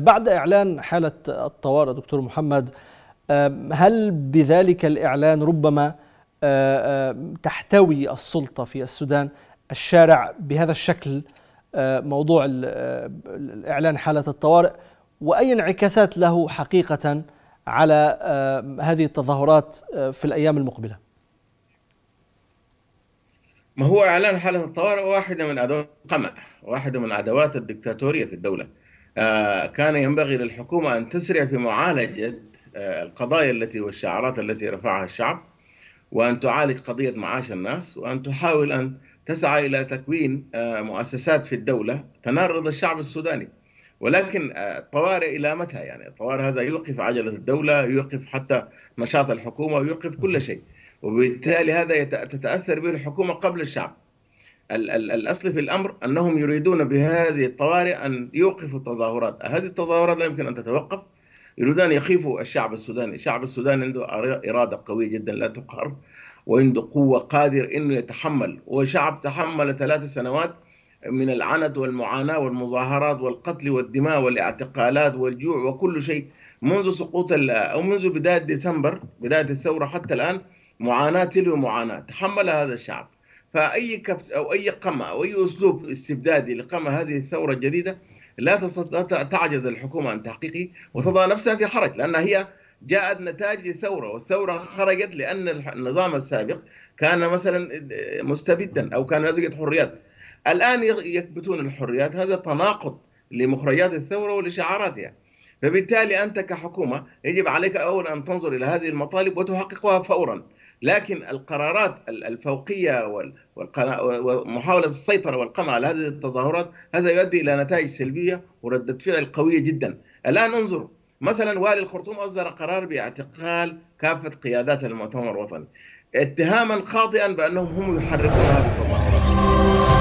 بعد إعلان حالة الطوارئ دكتور محمد هل بذلك الإعلان ربما تحتوي السلطة في السودان الشارع بهذا الشكل موضوع الإعلان حالة الطوارئ وأي انعكاسات له حقيقة على هذه التظاهرات في الأيام المقبلة ما هو إعلان حالة الطوارئ واحدة من أدوات القمع واحدة من أدوات الدكتاتورية في الدولة آه، كان ينبغي للحكومة أن تسرع في معالجة آه، القضايا التي والشعارات التي رفعها الشعب وأن تعالج قضية معاش الناس وأن تحاول أن تسعى إلى تكوين آه، مؤسسات في الدولة تنال الشعب السوداني ولكن الطوارئ إلى متى يعني الطوارئ هذا يوقف عجلة الدولة يوقف حتى نشاط الحكومة ويوقف كل شيء وبالتالي هذا تتأثر به الحكومة قبل الشعب الأصل في الأمر أنهم يريدون بهذه الطوارئ أن يوقفوا التظاهرات هذه التظاهرات لا يمكن أن تتوقف يريدون أن يخيفوا الشعب السوداني الشعب السوداني عنده إرادة قوية جدا لا تقهر وعنده قوة قادر أنه يتحمل وشعب تحمل ثلاث سنوات من العنت والمعاناة والمظاهرات والقتل والدماء والاعتقالات والجوع وكل شيء منذ سقوط أو منذ بداية ديسمبر بداية الثورة حتى الآن معاناة تلو معاناة تحمل هذا الشعب فأي كبت أو أي قمع أو أي أسلوب استبدادي لقمع هذه الثورة الجديدة لا تعجز الحكومة عن تحقيقه وتضع نفسها في حرج لأنها هي جاءت نتائج لثورة والثورة خرجت لأن النظام السابق كان مثلا مستبدا أو كان لا توجد حريات الآن يكبتون الحريات هذا تناقض لمخرجات الثورة ولشعاراتها فبالتالي أنت كحكومة يجب عليك أولا أن تنظر إلى هذه المطالب وتحققها فورا لكن القرارات الفوقية ومحاولة السيطرة والقمع على هذه التظاهرات هذا يؤدي إلى نتائج سلبية وردة فعل قوية جدا الآن انظر مثلا والي الخرطوم أصدر قرار باعتقال كافة قيادات المؤتمر الوطني اتهاما خاطئا بأنهم هم يحركون هذه التظاهرات